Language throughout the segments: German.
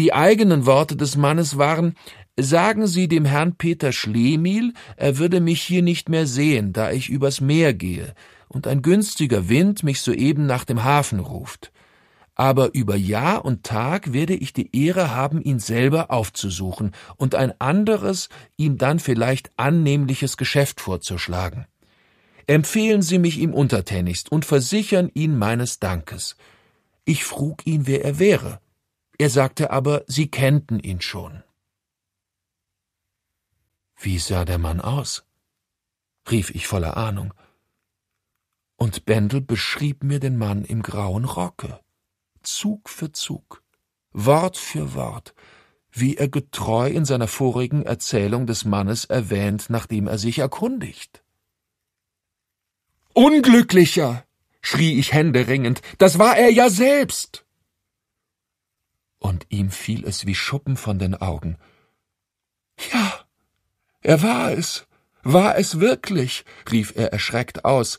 Die eigenen Worte des Mannes waren Sagen Sie dem Herrn Peter Schlemihl, er würde mich hier nicht mehr sehen, da ich übers Meer gehe, und ein günstiger Wind mich soeben nach dem Hafen ruft. Aber über Jahr und Tag werde ich die Ehre haben, ihn selber aufzusuchen und ein anderes, ihm dann vielleicht annehmliches Geschäft vorzuschlagen. Empfehlen Sie mich ihm untertänigst und versichern ihn meines Dankes. Ich frug ihn, wer er wäre. Er sagte aber, sie kennten ihn schon. Wie sah der Mann aus? rief ich voller Ahnung. Und Bendel beschrieb mir den Mann im grauen Rocke, Zug für Zug, Wort für Wort, wie er getreu in seiner vorigen Erzählung des Mannes erwähnt, nachdem er sich erkundigt. Unglücklicher! schrie ich händeringend, das war er ja selbst! und ihm fiel es wie Schuppen von den Augen. Ja, er war es, war es wirklich, rief er erschreckt aus,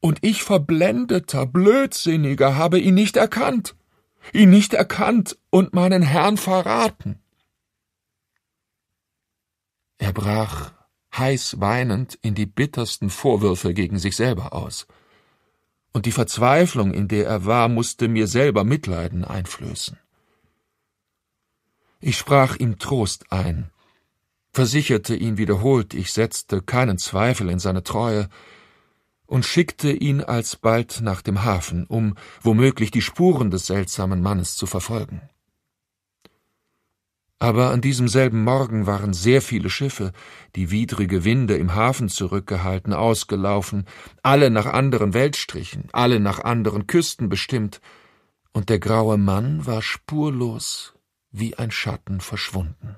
und ich verblendeter, blödsinniger habe ihn nicht erkannt, ihn nicht erkannt und meinen Herrn verraten. Er brach heiß weinend in die bittersten Vorwürfe gegen sich selber aus, und die Verzweiflung, in der er war, musste mir selber Mitleiden einflößen. Ich sprach ihm Trost ein, versicherte ihn wiederholt, ich setzte keinen Zweifel in seine Treue, und schickte ihn alsbald nach dem Hafen, um womöglich die Spuren des seltsamen Mannes zu verfolgen. Aber an diesem selben Morgen waren sehr viele Schiffe, die widrige Winde im Hafen zurückgehalten, ausgelaufen, alle nach anderen Weltstrichen, alle nach anderen Küsten bestimmt, und der graue Mann war spurlos wie ein Schatten verschwunden.